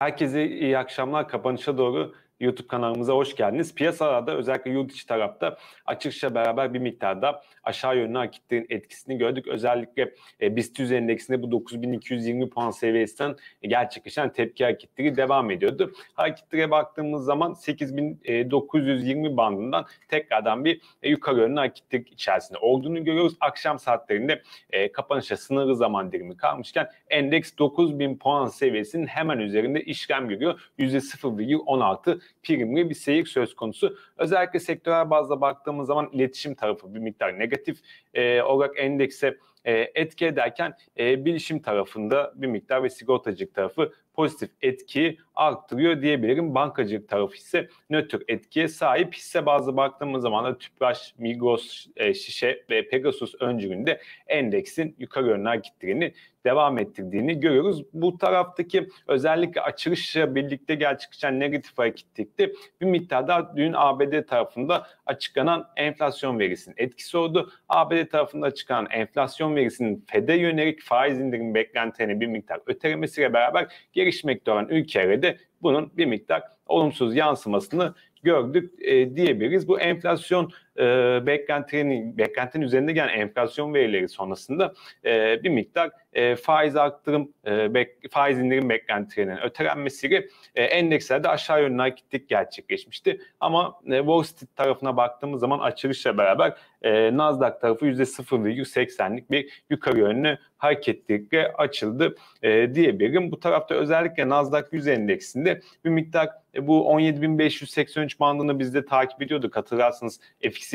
Herkese iyi akşamlar. Kapanışa doğru YouTube kanalımıza hoş geldiniz. Piyasalarda özellikle yurt içi tarafta açıkça beraber bir miktarda aşağı yönlü hareketlerin etkisini gördük. Özellikle e, BIST endeksinde bu 9220 puan seviyesinden e, gerçekleşen tepki hareketleri devam ediyordu. Hareketlere baktığımız zaman 8920 e, bandından tekrardan bir e, yukarı yönlü hareketlik içerisinde olduğunu görüyoruz. Akşam saatlerinde e, kapanışa sınırlı zaman dilimi kalmışken endeks 9000 puan seviyesinin hemen üzerinde işlem görüyor. %0,16 primli bir seyir söz konusu. Özellikle sektörel bazda baktığımız zaman iletişim tarafı bir miktar negatif e, olarak endekse e, etki ederken e, bilişim tarafında bir miktar ve sigortacılık tarafı pozitif etki arttırıyor diyebilirim. Bankacılık tarafı ise nötr etkiye sahip. Hisse Bazı baktığımız zaman da Tüpraş, Migros, e, Şişe ve Pegasus öncü öncülüğünde endeksin yukarı yönlü gittiğini devam ettirdiğini görüyoruz. Bu taraftaki özellikle açılışla birlikte gerçekleşen negatif hareketlikte bir miktar daha dün ABD tarafında açıklanan enflasyon verisinin etkisi oldu. ABD tarafında açıklanan enflasyon verisinin FED'e yönelik faiz indirim beklentilerini bir miktar ötelemesiyle beraber gelişmekte olan ülkelerde bunun bir miktar olumsuz yansımasını gördük e, diyebiliriz. Bu enflasyon e, beklentinin, beklentinin üzerinde gelen enflasyon verileri sonrasında e, bir miktar e, faiz arttırım, e, bek, faiz indirim beklentilerinin ötelenmesiyle e, endekslerde aşağı yönlü hareketlik gerçekleşmişti. Ama e, Wall Street tarafına baktığımız zaman açılışla beraber e, Nasdaq tarafı %0,80'lik bir yukarı yönlü hareketlilikle açıldı e, diyebilirim. Bu tarafta özellikle Nasdaq 100 endeksinde bir miktar e, bu 17.583 bandını biz de takip ediyorduk. Hatırlarsınız FX X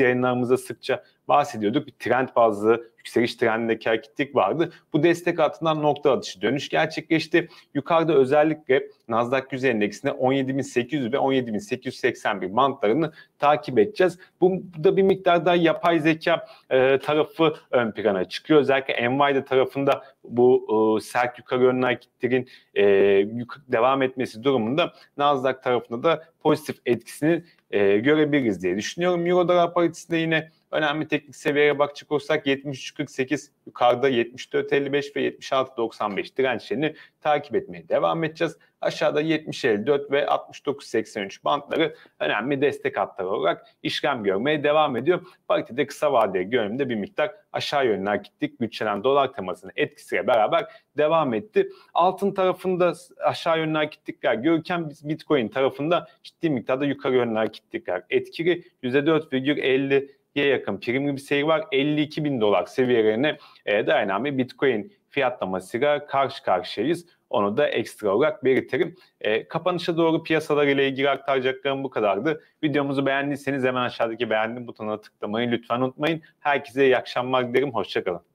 sıkça bahsediyorduk. Bir trend bazlı yükseliş trendinde hareketlik vardı. Bu destek altından nokta atışı dönüş gerçekleşti. Yukarıda özellikle Nasdaq 100 endeksine 17.800 ve 17.881 bantlarını takip edeceğiz. Bu da bir miktar daha yapay zeka e, tarafı ön plana çıkıyor. Özellikle Nvidia tarafında bu e, sert yukarı yönlü hareketlerin e, devam etmesi durumunda Nasdaq tarafında da pozitif etkisini e, görebiliriz diye düşünüyorum. Euro dolar paritesinde yine Önemli teknik seviyeye bakacak olsak 73.48 yukarıda 74.55 ve 76.95 dirençlerini takip etmeye devam edeceğiz. Aşağıda 70.54 ve 69.83 bantları önemli destek hatları olarak işlem görmeye devam ediyor. Paritede kısa vadeli görünümde bir miktar aşağı yönlü gittik. Güçlenen dolar temasının etkisiyle beraber devam etti. Altın tarafında aşağı yönlü hareketlikler görürken biz Bitcoin tarafında ciddi miktarda yukarı yönlü hareketlikler etkili. %4,50 yakın prim gibi bir seyir var. 52 bin dolar seviyelerine e, dayanan bir Bitcoin fiyatlamasıyla karşı karşıyayız. Onu da ekstra olarak belirtelim. E, kapanışa doğru piyasalar ile ilgili aktaracaklarım bu kadardı. Videomuzu beğendiyseniz hemen aşağıdaki beğendim butonuna tıklamayı lütfen unutmayın. Herkese iyi akşamlar dilerim. Hoşçakalın.